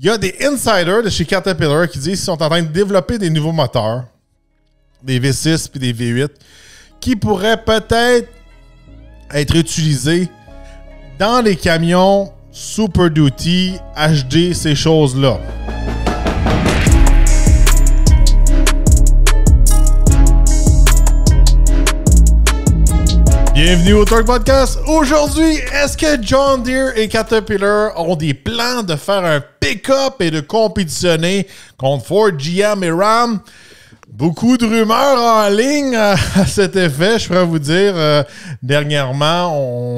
Il y a des insiders de chez Caterpillar qui disent qu'ils sont en train de développer des nouveaux moteurs, des V6 puis des V8, qui pourraient peut-être être utilisés dans les camions Super Duty, HD, ces choses-là. Bienvenue au Talk Podcast. Aujourd'hui, est-ce que John Deere et Caterpillar ont des plans de faire un pick-up et de compétitionner contre Ford, GM et Ram? Beaucoup de rumeurs en ligne à cet effet, je pourrais vous dire. Euh, dernièrement,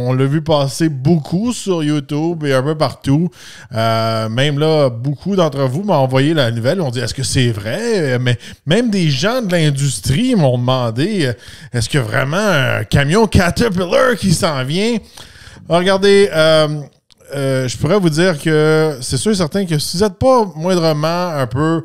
on, l'a vu passer beaucoup sur YouTube et un peu partout. Euh, même là, beaucoup d'entre vous m'ont envoyé la nouvelle. On dit est-ce que c'est vrai Mais même des gens de l'industrie m'ont demandé euh, est-ce que vraiment un camion Caterpillar qui s'en vient ah, Regardez. je pourrais vous dire que c'est sûr et certain que si vous n'êtes pas moindrement un peu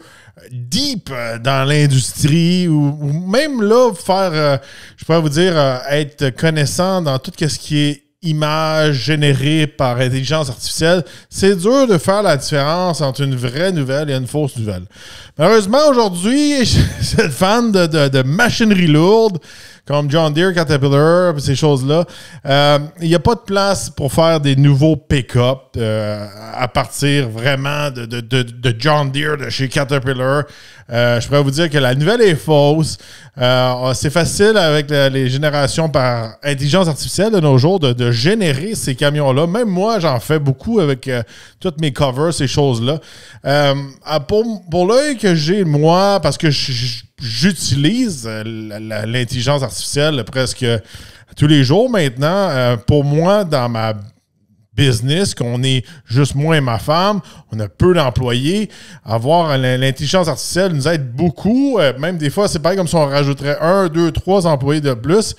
deep euh, dans l'industrie ou, même là, faire, euh, je pourrais vous dire, euh, être connaissant dans tout ce qui est image générée par intelligence artificielle, c'est dur de faire la différence entre une vraie nouvelle et une fausse nouvelle. Malheureusement, aujourd'hui, cette fan de, de, de machinerie lourde, comme John Deere, Caterpillar, ces choses-là. Euh, il n'y a pas de place pour faire des nouveaux pick-up euh, à partir vraiment de, de, de, de, John Deere, de chez Caterpillar. Euh, je pourrais vous dire que la nouvelle est fausse. Euh, oh, c'est facile avec les générations par intelligence artificielle de nos jours de, générer ces camions-là. Même moi, j'en fais beaucoup avec euh, toutes mes covers, ces choses-là. pour, pour l'œil que j'ai, moi, parce que j'utilise l'intelligence artificielle presque tous les jours maintenant, pour moi, dans ma business, qu'on est juste moi et ma femme, on a peu d'employés. Avoir l'intelligence artificielle nous aide beaucoup. Euh, même des fois, c'est pareil comme si on rajouterait un, deux, trois employés de plus.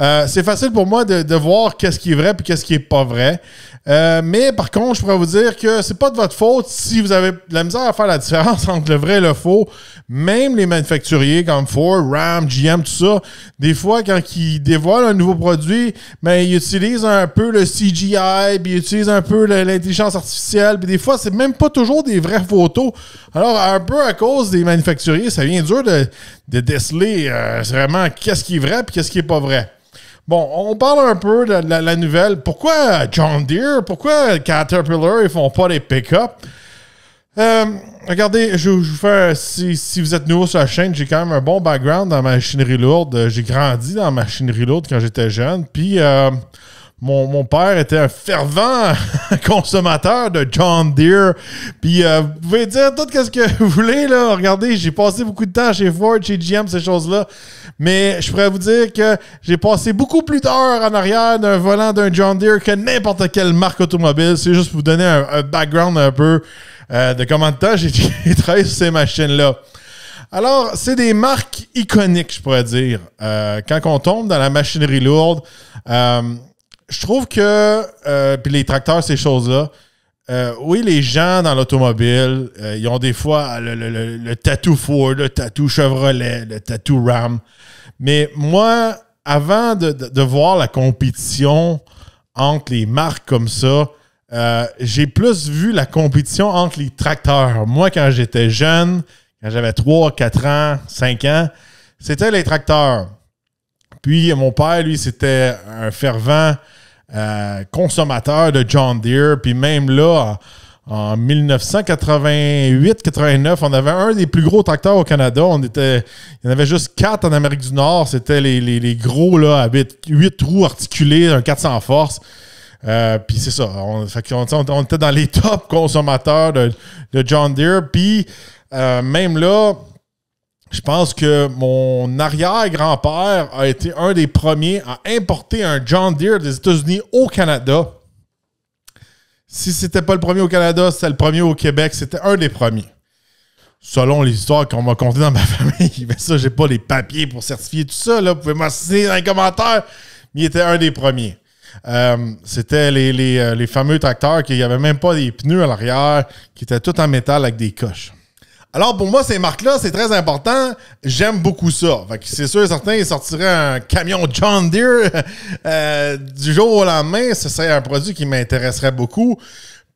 Euh, c'est facile pour moi de, voir qu'est-ce qui est vrai et qu'est-ce qui est pas vrai. Euh, mais par contre, je pourrais vous dire que c'est pas de votre faute si vous avez de la misère à faire la différence entre le vrai et le faux. Même les manufacturiers comme Ford, Ram, GM, tout ça, des fois, quand ils dévoilent un nouveau produit, ben, ils utilisent un peu le CGI, puis ils utilisent un peu l'intelligence artificielle, puis des fois, c'est même pas toujours des vraies photos. Alors, un peu à cause des manufacturiers, ça vient dur de, déceler euh, vraiment qu'est-ce qui est vrai et qu'est-ce qui est pas vrai. Bon, on parle un peu de la, nouvelle. Pourquoi John Deere, pourquoi Caterpillar, ils font pas des pick-up? Euh, regardez, je, vous fais si, si, vous êtes nouveau sur la chaîne, j'ai quand même un bon background dans la machinerie lourde. J'ai grandi dans la machinerie lourde quand j'étais jeune. Puis euh, mon, père était un fervent consommateur de John Deere. Puis euh, vous pouvez dire tout ce que vous voulez. Là. Regardez, j'ai passé beaucoup de temps chez Ford, chez GM, ces choses-là. Mais je pourrais vous dire que j'ai passé beaucoup plus d'heures en arrière d'un volant d'un John Deere que n'importe quelle marque automobile. C'est juste pour vous donner un, background un peu euh, de comment de temps j'ai travaillé sur ces machines-là. Alors, c'est des marques iconiques, je pourrais dire. Euh, quand on tombe dans la machinerie lourde, je trouve que, euh, puis les tracteurs, ces choses-là, euh, oui, les gens dans l'automobile, euh, ils ont des fois le, tatou Ford, le tatou Chevrolet, le tatou Ram. Mais moi, avant de, voir la compétition entre les marques comme ça, j'ai plus vu la compétition entre les tracteurs. Moi, quand j'étais jeune, quand j'avais 3, 4 ans, 5 ans, c'était les tracteurs. Puis mon père, lui, c'était un fervent euh, consommateur de John Deere. Puis même là, en 1988-89, on avait un des plus gros tracteurs au Canada. On était, il y en avait juste quatre en Amérique du Nord. C'était les, gros, là, à huit roues articulés, un 400 forces. Euh, puis c'est ça. On, était dans les top consommateurs de, John Deere. Puis euh, même là, je pense que mon arrière-grand-père a été un des premiers à importer un John Deere des États-Unis au Canada. Si c'était pas le premier au Canada, c'était le premier au Québec. C'était un des premiers. Selon les histoires qu'on m'a contées dans ma famille. Mais ça, j'ai pas les papiers pour certifier tout ça. Vous pouvez m'assister dans les commentaires. Mais il était un des premiers. Euh, c'était les, euh, les, fameux tracteurs qui n'avaient même pas des pneus à l'arrière, qui étaient tout en métal avec des coches. Alors pour moi, ces marques-là, c'est très important. J'aime beaucoup ça. Fait c'est sûr et certain, sortirait un camion John Deere euh, du jour au lendemain. Ce serait un produit qui m'intéresserait beaucoup.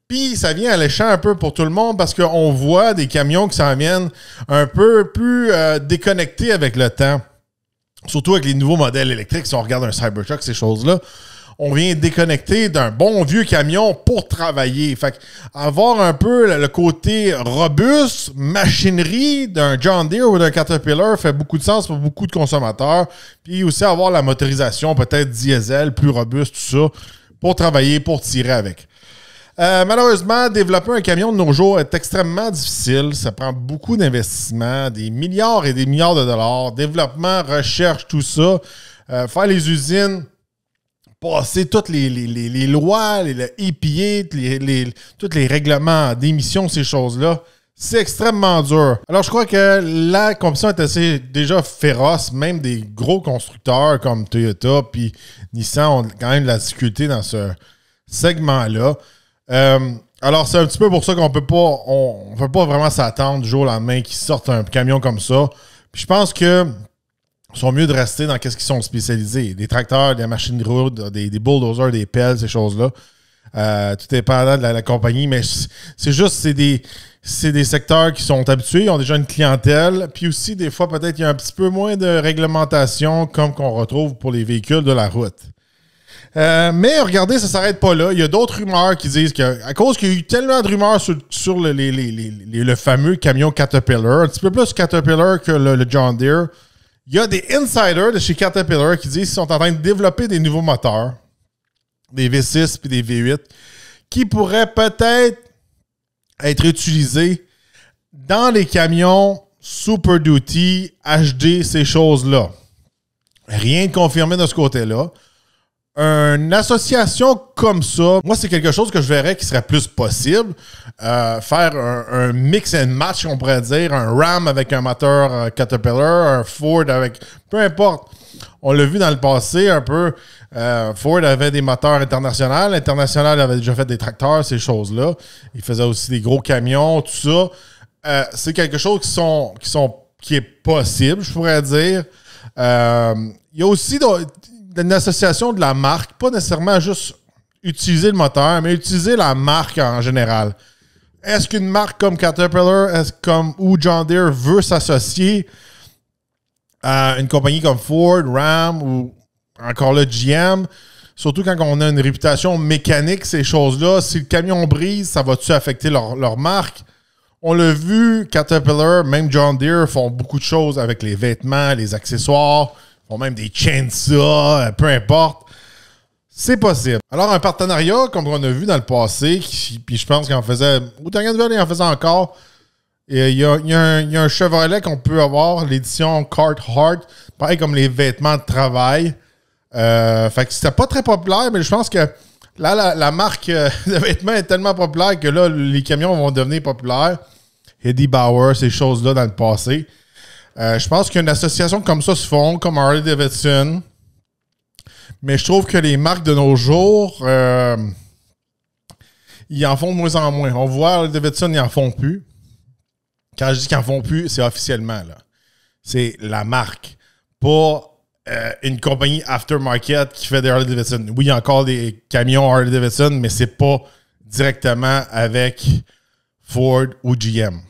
Puis ça vient alléchant un peu pour tout le monde parce qu'on voit des camions qui s'en viennent un peu plus euh, déconnectés avec le temps. Surtout avec les nouveaux modèles électriques. Si on regarde un Cybertruck, ces choses-là, on vient déconnecter d'un bon vieux camion pour travailler. Fait avoir un peu le côté robuste, machinerie d'un John Deere ou d'un Caterpillar fait beaucoup de sens pour beaucoup de consommateurs. Puis aussi avoir la motorisation peut-être diesel, plus robuste, tout ça, pour travailler, pour tirer avec. Euh, malheureusement, développer un camion de nos jours est extrêmement difficile. Ça prend beaucoup d'investissements, des milliards et des milliards de dollars, développement, recherche, tout ça. Euh, faire les usines, passer toutes les, lois, les, le EPA, les, tous les règlements d'émission, ces choses-là. C'est extrêmement dur. Alors, je crois que la compétition est assez déjà féroce, même des gros constructeurs comme Toyota puis Nissan ont quand même de la difficulté dans ce segment-là. Euh, alors, c'est un petit peu pour ça qu'on peut pas, on, peut pas vraiment s'attendre du jour au lendemain qu'ils sortent un camion comme ça. Puis je pense que sont mieux de rester dans qu'est-ce qu'ils sont spécialisés. Des tracteurs, des machines de route, des, des bulldozers, des pelles, ces choses-là. Euh, tout dépend de la, compagnie, mais c'est juste, c'est des, des secteurs qui sont habitués, ils ont déjà une clientèle. Puis aussi, des fois, peut-être, il y a un petit peu moins de réglementation comme qu'on retrouve pour les véhicules de la route. Euh, mais regardez, ça ne s'arrête pas là. Il y a d'autres rumeurs qui disent À cause qu'il y a eu tellement de rumeurs sur, le, le fameux camion Caterpillar, un petit peu plus Caterpillar que le John Deere, il y a des insiders de chez Caterpillar qui disent qu'ils sont en train de développer des nouveaux moteurs, des V6 puis des V8, qui pourraient peut-être être utilisés dans les camions Super Duty, HD, ces choses-là. Rien de confirmé de ce côté-là. Une association comme ça, moi, c'est quelque chose que je verrais qui serait plus possible. Euh, faire un, mix and match, on pourrait dire, un Ram avec un moteur euh, Caterpillar, un Ford avec. Peu importe. On l'a vu dans le passé un peu. Euh, Ford avait des moteurs internationaux. International avait déjà fait des tracteurs, ces choses-là. Il faisait aussi des gros camions, tout ça. Euh, c'est quelque chose qui, sont, qui, sont, qui est possible, je pourrais dire. Il y a aussi une association de la marque, pas nécessairement juste utiliser le moteur, mais utiliser la marque en général. Est-ce qu'une marque comme Caterpillar comme, ou John Deere veut s'associer à une compagnie comme Ford, Ram ou encore le GM? Surtout quand on a une réputation mécanique, ces choses-là, si le camion brise, ça va-tu affecter leur, leur marque? On l'a vu, Caterpillar, même John Deere font beaucoup de choses avec les vêtements, les accessoires ou même des ça euh, peu importe. C'est possible. Alors, un partenariat, comme on a vu dans le passé, puis je pense qu'on faisait, ou en faisait encore. Euh, il y, a, un, il qu'on peut avoir, l'édition heart pareil comme les vêtements de travail. Euh, fait que c'était pas très populaire, mais je pense que là, la, la marque euh, de vêtements est tellement populaire que là, les camions vont devenir populaires. Eddie Bauer, ces choses-là dans le passé. Euh, je pense qu'une association comme ça se font, comme Harley Davidson. Mais je trouve que les marques de nos jours, euh, ils en font de moins en moins. On voit Harley Davidson, ils en font plus. Quand je dis qu'ils en font plus, c'est officiellement. C'est la marque. Pas euh, une compagnie aftermarket qui fait des Harley Davidson. Oui, il y a encore des camions Harley Davidson, mais c'est pas directement avec Ford ou GM.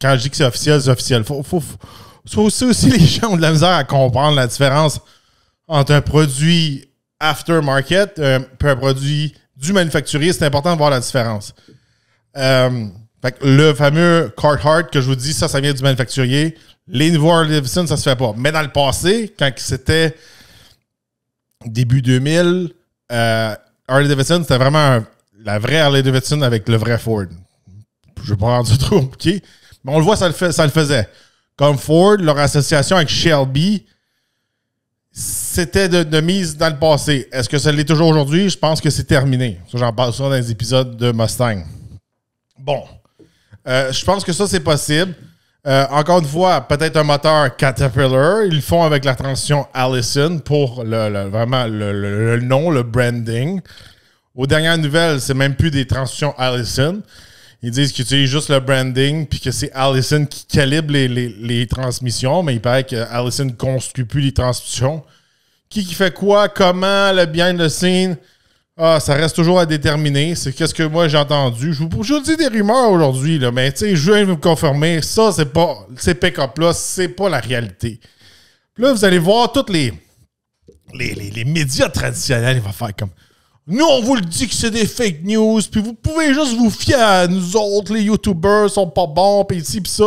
Quand je dis que c'est officiel, c'est officiel. Faut, faut, soit aussi, aussi, les gens ont de la misère à comprendre la différence entre un produit aftermarket et euh, un produit du manufacturier. C'est important de voir la différence. Euh, fait le fameux Carhartt que je vous dis, ça, ça vient du manufacturier. Les nouveaux Harley-Davidson, ça se fait pas. Mais dans le passé, quand c'était début 2000, euh, Harley-Davidson, c'était vraiment la vraie Harley-Davidson avec le vrai Ford. Je ne vais pas en dire trop OK? mais on le voit, ça le, fait, ça le faisait comme Ford, leur association avec Shelby, c'était de, mise dans le passé. Est-ce que ça l'est toujours aujourd'hui? Je pense que c'est terminé. j'en parle souvent dans les épisodes de Mustang. Bon. Euh, je pense que ça, c'est possible. Euh, encore une fois, peut-être un moteur Caterpillar. Ils le font avec la transition Allison pour le, vraiment le, nom, le branding. Aux dernières nouvelles, c'est même plus des transitions Allison. Ils disent qu'ils utilisent juste le branding, puis que c'est Allison qui calibre les, transmissions, mais il paraît que Allison ne construit plus les transmissions. Qui, qui fait quoi, comment, le behind the scene, ah, ça reste toujours à déterminer. C'est qu'est-ce que moi j'ai entendu. Je vous, je dis des rumeurs aujourd'hui, là, mais tu sais, je viens de vous confirmer, ça, c'est pas, ces pick-up-là, c'est pas la réalité. Puis là, vous allez voir toutes les. Les, les, médias traditionnels, ils vont faire comme nous, on vous le dit que c'est des fake news, puis vous pouvez juste vous fier à nous autres, les YouTubers sont pas bons, puis ici, puis ça.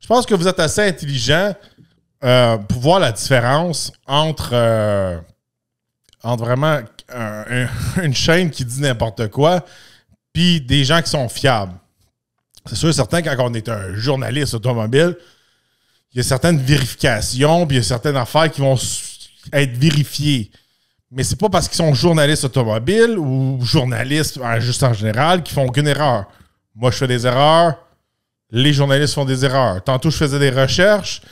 Je pense que vous êtes assez intelligent euh, pour voir la différence entre, euh, vraiment euh, une chaîne qui dit n'importe quoi, puis des gens qui sont fiables. C'est sûr, certain, quand on est un journaliste automobile, il y a certaines vérifications, puis il y a certaines affaires qui vont être vérifiées. Mais c'est pas parce qu'ils sont journalistes automobiles ou journalistes juste en général qui font aucune erreur. Moi, je fais des erreurs. Les journalistes font des erreurs. Tantôt, je faisais des recherches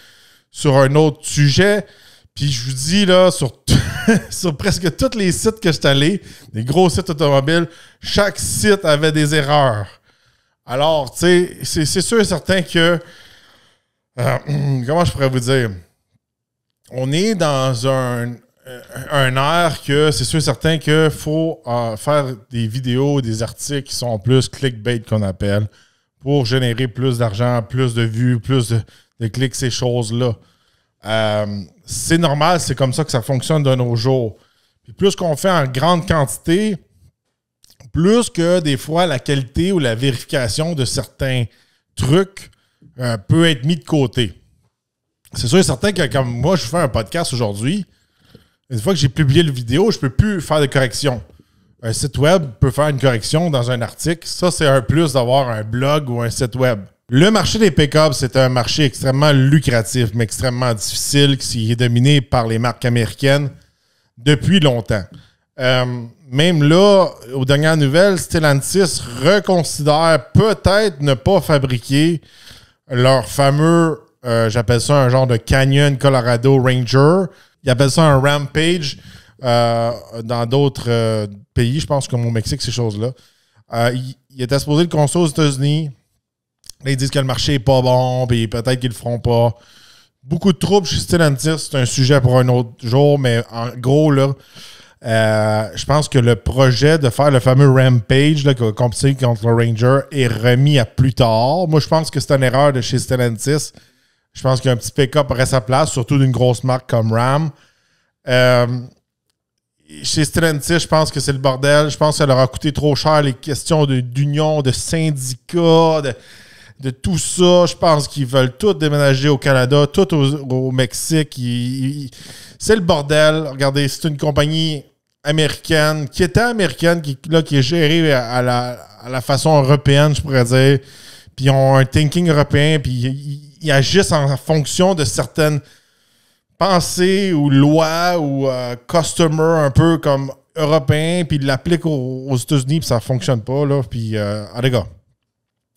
sur un autre sujet. Puis je vous dis, là, sur, sur presque tous les sites que je suis allé, des gros sites automobiles, chaque site avait des erreurs. Alors, tu sais, c'est sûr et certain que. Euh, comment je pourrais vous dire? On est dans un, euh, un air que c'est sûr et certain qu'il faut euh, faire des vidéos, des articles qui sont plus clickbait qu'on appelle pour générer plus d'argent, plus de vues, plus de, clics, ces choses-là. Euh, c'est normal, c'est comme ça que ça fonctionne de nos jours. plus qu'on fait en grande quantité, plus que des fois la qualité ou la vérification de certains trucs peut être mis de côté. C'est sûr et certain que comme moi je fais un podcast aujourd'hui, une fois que j'ai publié le vidéo, je ne peux plus faire de correction. Un site web peut faire une correction dans un article. Ça, c'est un plus d'avoir un blog ou un site web. Le marché des pick-ups, c'est un marché extrêmement lucratif, mais extrêmement difficile, qui est dominé par les marques américaines depuis longtemps. Euh, même là, aux dernières nouvelles, Stellantis reconsidère peut-être ne pas fabriquer leur fameux, euh, j'appelle ça un genre de Canyon Colorado Ranger, ils appellent ça un rampage euh, dans d'autres euh, pays, je pense, comme au Mexique, ces choses-là. Euh, il, est était supposé le construire aux États-Unis. ils disent que le marché n'est pas bon, puis peut-être qu'ils ne le feront pas. Beaucoup de troubles chez Stellantis, c'est un sujet pour un autre jour, mais en gros, je pense que le projet de faire le fameux Rampage, là, compétition contre le Ranger, est remis à plus tard. Moi, je pense que c'est une erreur de chez Stellantis je pense qu'un petit pick-up aurait sa place, surtout d'une grosse marque comme Ram. Euh, chez Stellantis, je pense que c'est le bordel. Je pense que ça leur a coûté trop cher les questions d'union, de, syndicats, de, tout ça. Je pense qu'ils veulent tout déménager au Canada, tout au, Mexique. C'est le bordel. Regardez, c'est une compagnie américaine, qui était américaine, qui, qui est gérée à la, à la façon européenne, je pourrais dire. Puis ils ont un thinking européen, puis ils, ils agissent en fonction de certaines pensées ou lois ou euh, customers » customer un peu comme européen, puis ils l'appliquent aux, États-Unis, puis ça ne fonctionne pas. Là, puis, ah,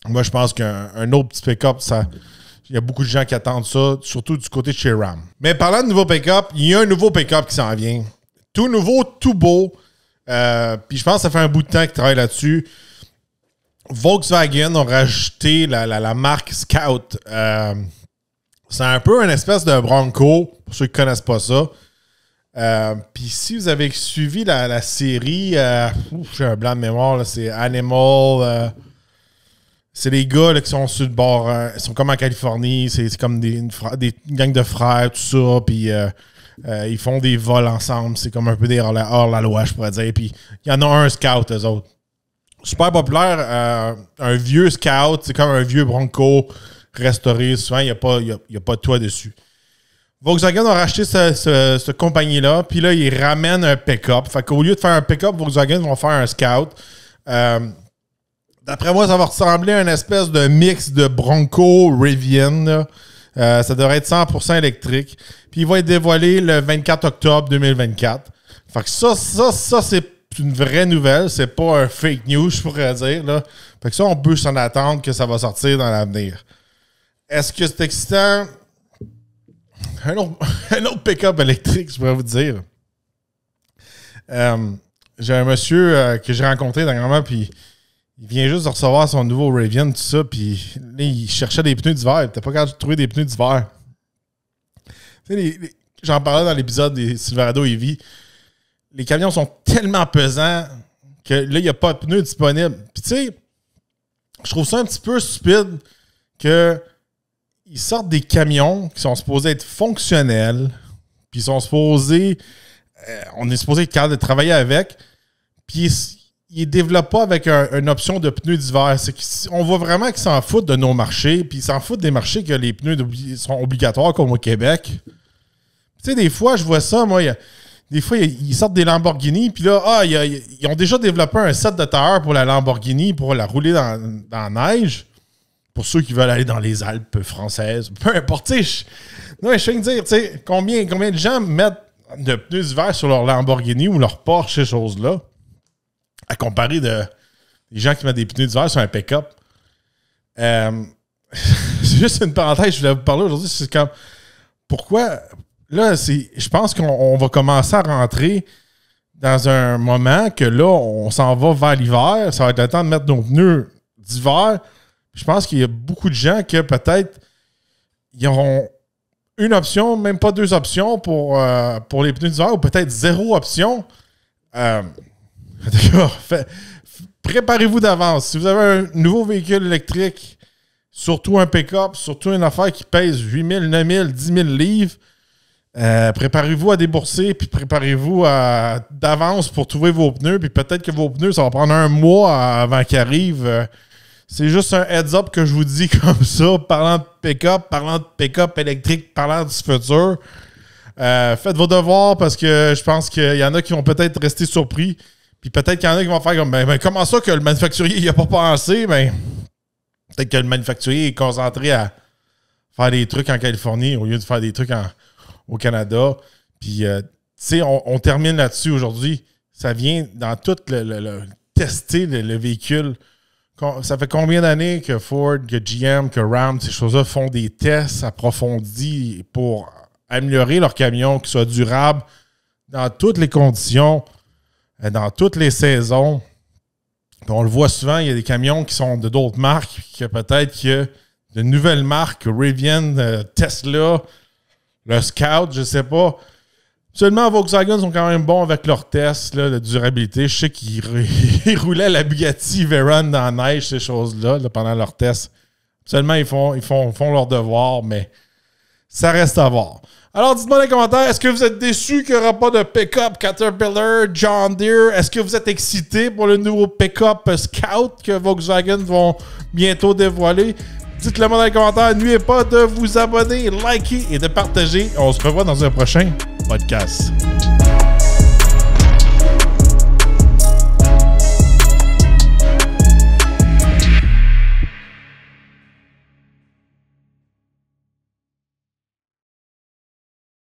moi, je pense qu'un autre petit pick-up, ça. Il y a beaucoup de gens qui attendent ça, surtout du côté de chez Ram. Mais parlant de nouveau pick-up, il y a un nouveau pick-up qui s'en vient. Tout nouveau, tout beau. Euh, puis je pense que ça fait un bout de temps qu'ils travaillent là-dessus. Volkswagen ont rajouté la, marque Scout. Euh, c'est un peu une espèce de Bronco, pour ceux qui ne connaissent pas ça. Euh, puis si vous avez suivi la, série, euh, j'ai un blanc de mémoire, c'est Animal. c'est les gars qui sont sur le bord, ils sont comme en Californie, c'est comme des, des gangs de frères, tout ça. Puis. ils font des vols ensemble, c'est comme un peu des hors la, loi, je pourrais dire. Puis il y en a un scout, eux autres super populaire. Euh, un vieux scout, c'est comme un vieux Bronco restauré. Souvent, il n'y a, pas, pas de toit dessus. Volkswagen a racheté cette compagnie-là, puis là, ils ramènent un pick-up. Fait qu'au lieu de faire un pick-up, Volkswagen vont faire un scout. Euh, d'après moi, ça va ressembler à une espèce de mix de Bronco Rivian. Euh, ça devrait être 100% électrique. Puis il va être dévoilé le 24 octobre 2024. Fait que ça, ça, ça, c'est une vraie nouvelle, c'est pas un fake news, je pourrais dire. Là. Fait que ça, on peut s'en attendre que ça va sortir dans l'avenir. Est-ce que c'est excitant? Un autre, pick-up électrique, je pourrais vous dire. Euh, j'ai un monsieur euh, que j'ai rencontré dernièrement, puis il vient juste de recevoir son nouveau Ravian, tout ça, puis il cherchait des pneus d'hiver. Il pas capable de trouver des pneus d'hiver. J'en parlais dans l'épisode des Silverado Evi les camions sont tellement pesants que là, il n'y a pas de pneus disponibles. Puis tu sais, je trouve ça un petit peu stupide qu'ils sortent des camions qui sont supposés être fonctionnels, puis ils sont supposés. Euh, on est supposé être capable de travailler avec, puis ils ne développent pas avec une option de pneus divers. On voit vraiment qu'ils s'en foutent de nos marchés, puis ils s'en foutent des marchés que les pneus sont obligatoires, comme au Québec. Tu sais, des fois, je vois ça, moi, il y a des fois, ils sortent des Lamborghini, puis là, ah, ils, ont déjà développé un set de tailleur pour la Lamborghini pour la rouler dans, la neige. Pour ceux qui veulent aller dans les Alpes françaises, peu importe. non, je viens de dire, tu sais, combien, combien de gens mettent de pneus d'hiver sur leur Lamborghini ou leur Porsche, ces choses-là, à comparer de les gens qui mettent des pneus d'hiver sur un pick-up. Euh, c'est juste une parenthèse, je voulais vous parler aujourd'hui, c'est comme pourquoi, là, je pense qu'on va commencer à rentrer dans un moment que là, on s'en va vers l'hiver. Ça va être le temps de mettre nos pneus d'hiver. Je pense qu'il y a beaucoup de gens qui peut-être ils auront une option, même pas deux options pour, euh, pour les pneus d'hiver, ou peut-être zéro option. Euh, Préparez-vous d'avance. Si vous avez un nouveau véhicule électrique, surtout un pick-up, surtout une affaire qui pèse 8 000, 9 000, 10 000 livres, euh, préparez-vous à débourser, puis préparez-vous à, d'avance pour trouver vos pneus, puis peut-être que vos pneus, ça va prendre un mois avant qu'ils arrivent. Euh, c'est juste un heads-up que je vous dis comme ça, parlant de pick-up, parlant de pick-up électrique, parlant du futur. Euh, faites vos devoirs parce que je pense qu'il y en a qui vont peut-être rester surpris. Puis peut-être qu'il y en a qui vont faire comme ben, ben comment ça que le manufacturier n'y a pas pensé, Mais ben, peut-être que le manufacturier est concentré à faire des trucs en Californie au lieu de faire des trucs en, au Canada. Puis, euh, tu sais, on, termine là-dessus aujourd'hui. Ça vient dans tout le, tester le, véhicule. Ça fait combien d'années que Ford, que GM, que Ram, ces choses-là font des tests approfondis pour améliorer leur camion, qui soit durable dans toutes les conditions, euh, dans toutes les saisons. on le voit souvent, il y a des camions qui sont de d'autres marques, que peut-être que de nouvelles marques, Rivian, euh, Tesla, le Scout, je sais pas. Seulement, Volkswagen sont quand même bons avec leur tests de durabilité. Je sais qu'ils roulaient la Bugatti Veyron dans la neige, ces choses-là, pendant leur tests. Seulement, ils font, ils font, font leur devoir, mais ça reste à voir. Alors, dites-moi dans les commentaires, est-ce que vous êtes déçus qu'il n'y aura pas de pick-up Caterpillar, John Deere? Est-ce que vous êtes excités pour le nouveau pick-up Scout que Volkswagen vont bientôt dévoiler? Dites-le moi dans les commentaires. N'oubliez pas de vous abonner, liker et de partager. On se revoit dans un prochain podcast.